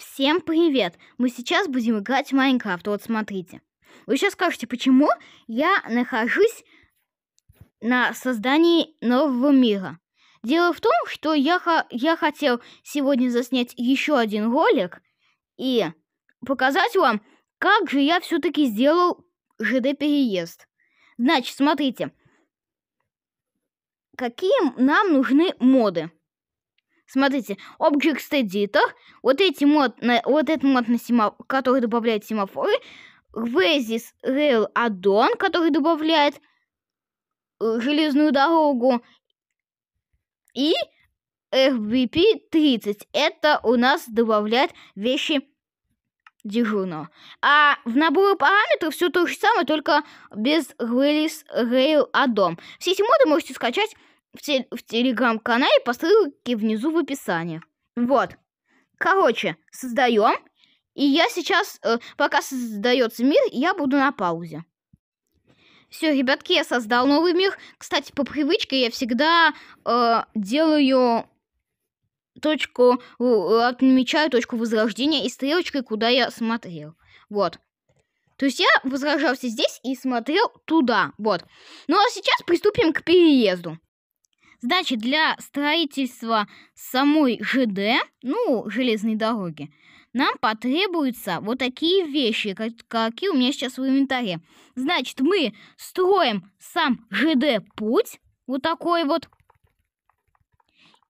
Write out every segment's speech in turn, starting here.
Всем привет! Мы сейчас будем играть в Майнкрафт, вот смотрите. Вы сейчас скажете, почему я нахожусь на создании нового мира. Дело в том, что я, я хотел сегодня заснять еще один ролик и показать вам, как же я все-таки сделал ЖД-переезд. Значит, смотрите, какие нам нужны моды. Смотрите, Object Editor, вот, эти мод, на, вот этот мод, на семаф... который добавляет семафоры, Resist Rail Addon, который добавляет э, железную дорогу, и FBP-30, это у нас добавляет вещи дежурного. А в наборе параметров все то же самое, только без Release Rail Addon. Все эти моды можете скачать в, те, в телеграм-канале по ссылке внизу в описании. Вот. Короче, создаем. И я сейчас, э, пока создается мир, я буду на паузе. Все, ребятки, я создал новый мир. Кстати, по привычке я всегда э, делаю точку, отмечаю точку возрождения и стрелочкой, куда я смотрел. Вот. То есть я возражался здесь и смотрел туда. Вот. Ну а сейчас приступим к переезду сдачи для строительства самой ЖД, ну, железной дороги, нам потребуются вот такие вещи, как, какие у меня сейчас в инвентаре. Значит, мы строим сам ЖД-путь, вот такой вот.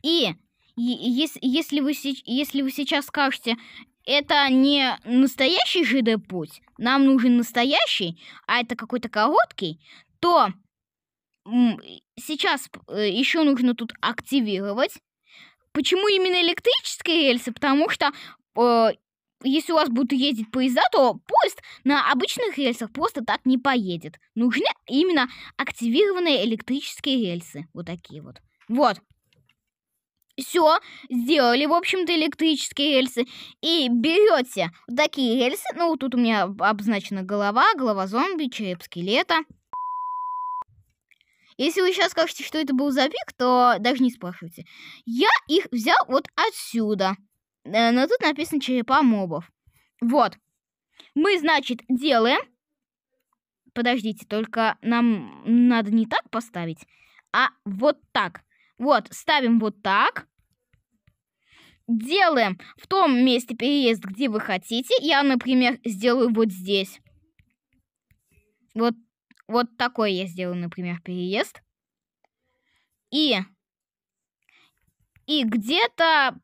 И если, если, вы, если вы сейчас скажете, это не настоящий ЖД-путь, нам нужен настоящий, а это какой-то короткий, то сейчас э, еще нужно тут активировать. Почему именно электрические рельсы? Потому что э, если у вас будут ездить поезда, то поезд на обычных рельсах просто так не поедет. Нужны именно активированные электрические рельсы. Вот такие вот. Вот. Все, сделали, в общем-то, электрические рельсы. И берете такие рельсы. Ну, тут у меня обозначена голова, голова зомби, череп скелета. Если вы сейчас скажете, что это был за пик, то даже не спрашивайте. Я их взял вот отсюда. Э, но тут написано черепа мобов. Вот. Мы, значит, делаем... Подождите, только нам надо не так поставить, а вот так. Вот, ставим вот так. Делаем в том месте переезд, где вы хотите. Я, например, сделаю вот здесь. Вот вот такой я сделаю, например, переезд. И, и где-то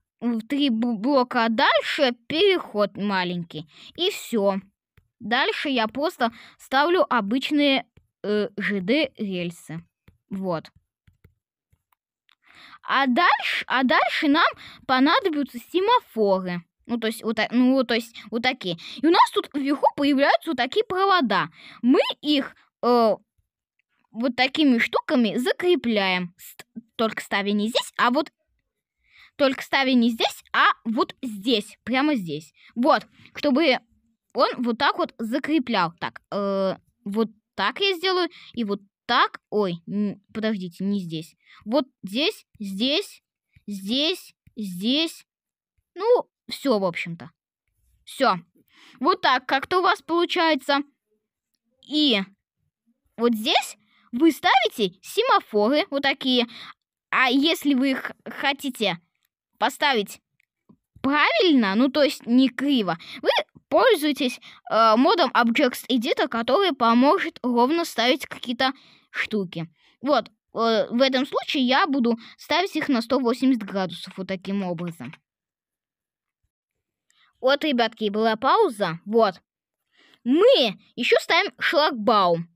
три блока дальше переход маленький. И все. Дальше я просто ставлю обычные э, ЖД рельсы. Вот. А дальше, а дальше нам понадобятся семафоры. Ну, то есть, вот, ну, то есть, вот такие. И у нас тут вверху появляются вот такие провода. Мы их э, вот такими штуками закрепляем. Только ставя не здесь, а вот... Только ставя не здесь, а вот здесь. Прямо здесь. Вот. Чтобы он вот так вот закреплял. Так, э, вот так я сделаю. И вот так. Ой, подождите, не здесь. Вот здесь, здесь, здесь, здесь. Ну, все, в общем-то. Все. Вот так как-то у вас получается. И вот здесь вы ставите семафоры вот такие. А если вы их хотите поставить правильно, ну то есть не криво, вы пользуетесь э, модом Objects Editor, который поможет ровно ставить какие-то штуки. Вот, э, в этом случае я буду ставить их на 180 градусов вот таким образом. Вот, ребятки, была пауза. Вот. Мы еще ставим шлагбаум.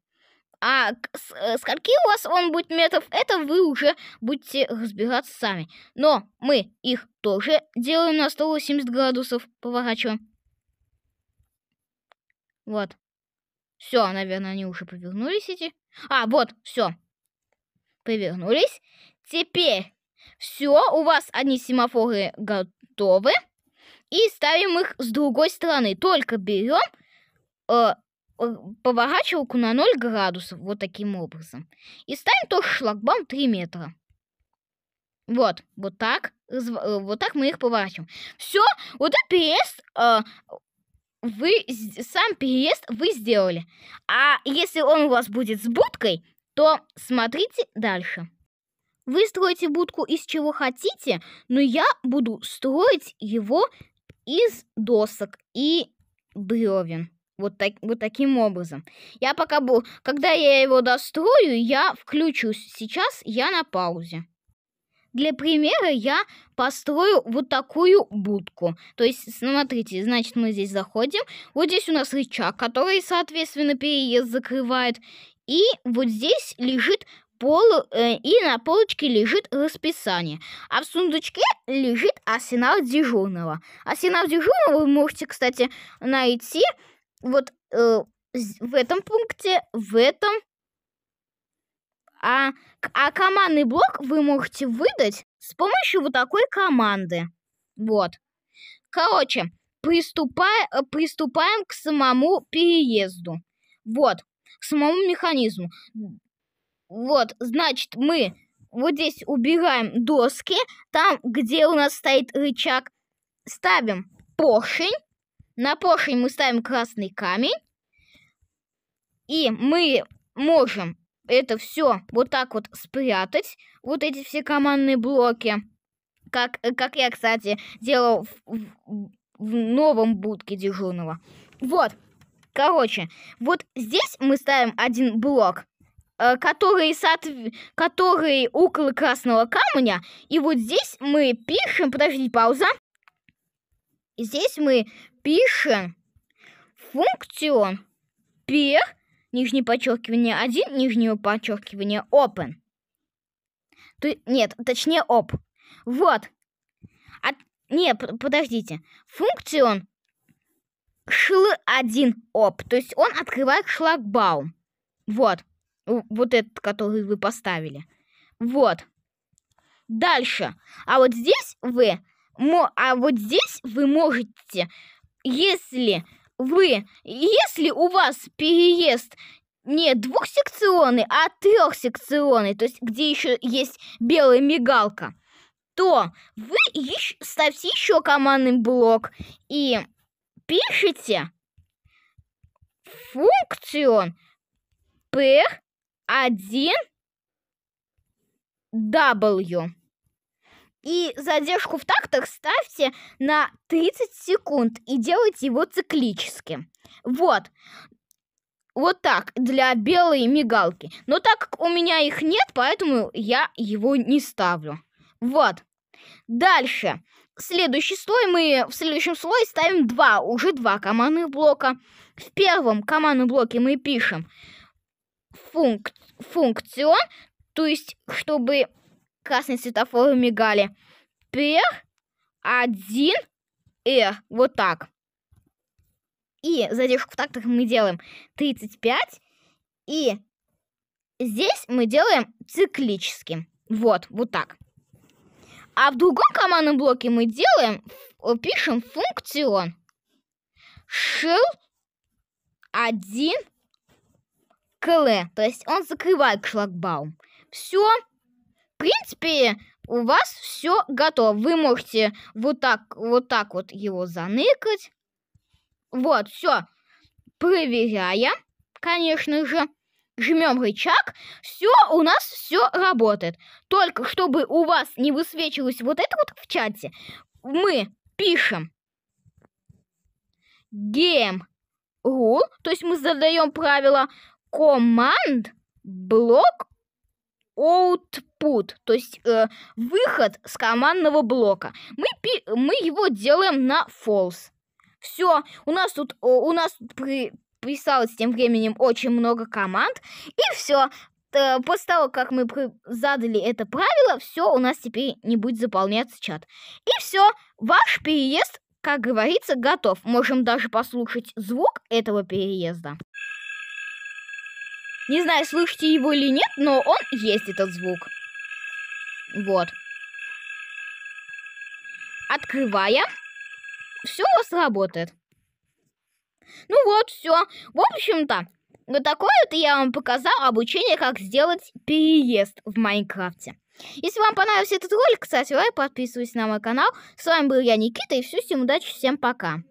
А с, э, скольки у вас он будет метров, это вы уже будете разбираться сами. Но мы их тоже делаем на 180 градусов, поворачиваем. Вот. Все, наверное, они уже повернулись эти. А, вот, все. Повернулись. Теперь все, у вас одни семафоры готовы. И ставим их с другой стороны. Только берем э, Э, поворачивалку на 0 градусов, вот таким образом. И ставим тоже шлагбаум 3 метра. Вот, вот так, э, вот так мы их поворачиваем. Все, вот этот переезд, э, вы, сам переезд вы сделали. А если он у вас будет с будкой, то смотрите дальше. Вы строите будку из чего хотите, но я буду строить его из досок и бревен. Вот, так, вот таким образом. Я пока был... Когда я его дострою, я включусь. Сейчас я на паузе. Для примера я построю вот такую будку. То есть, смотрите, значит, мы здесь заходим. Вот здесь у нас рычаг, который, соответственно, переезд закрывает. И вот здесь лежит пол, э, и на полочке лежит расписание. А в сундучке лежит арсенал дежурного. Арсенал дежурного вы можете, кстати, найти вот э, в этом пункте, в этом. А, а командный блок вы можете выдать с помощью вот такой команды. Вот. Короче, приступай, э, приступаем к самому переезду. Вот, к самому механизму. Вот, значит, мы вот здесь убираем доски, там, где у нас стоит рычаг, ставим поршень, на поршень мы ставим красный камень. И мы можем это все вот так вот спрятать. Вот эти все командные блоки. Как, как я, кстати, делал в, в, в новом будке дежурного. Вот. Короче, вот здесь мы ставим один блок, э, который, соот... который около красного камня. И вот здесь мы пишем... Подождите, пауза. Здесь мы пишем функцию p, нижнее подчеркивание 1, нижнее подчеркивание open. Ты, нет, точнее op. Вот. От, нет, подождите. Функцион шл1 op, то есть он открывает шлагбаум. Вот. Вот этот, который вы поставили. Вот. Дальше. А вот здесь вы... мо А вот здесь вы можете если вы, если у вас переезд не двухсекционный, а трехсекционный, то есть где еще есть белая мигалка, то вы еще, ставьте еще командный блок и пишите функцион p1w. И задержку в тактах ставьте на 30 секунд и делайте его циклически. Вот. Вот так, для белой мигалки. Но так как у меня их нет, поэтому я его не ставлю. Вот. Дальше. Следующий слой мы в следующем слое ставим два, уже два командных блока. В первом командном блоке мы пишем функ функцион, то есть чтобы красные светофоры мигали. П, один, Э, вот так. И задержку в тактах мы делаем 35. И здесь мы делаем циклически. Вот, вот так. А в другом командном блоке мы делаем, э, пишем функцию Шил 1 кл. То есть он закрывает шлагбаум. Все. В принципе, у вас все готово. Вы можете вот так, вот так вот его заныкать. Вот, все. Проверяя, конечно же. Жмем рычаг, все, у нас все работает. Только чтобы у вас не высвечивалось вот это вот в чате, мы пишем game rule, то есть мы задаем правило команд блок output output, то есть э, выход с командного блока. Мы, мы его делаем на false. Все, у нас тут, у нас тут при, писалось тем временем очень много команд. И все, после того, как мы задали это правило, все, у нас теперь не будет заполняться чат. И все, ваш переезд, как говорится, готов. Можем даже послушать звук этого переезда. Не знаю, слышите его или нет, но он есть этот звук. Вот. Открывая, все у вас работает. Ну вот, все. В общем-то, вот такое вот я вам показал обучение, как сделать переезд в Майнкрафте. Если вам понравился этот ролик, кстати, лайк, подписывайтесь на мой канал. С вами был я, Никита, и все, всем удачи, всем пока.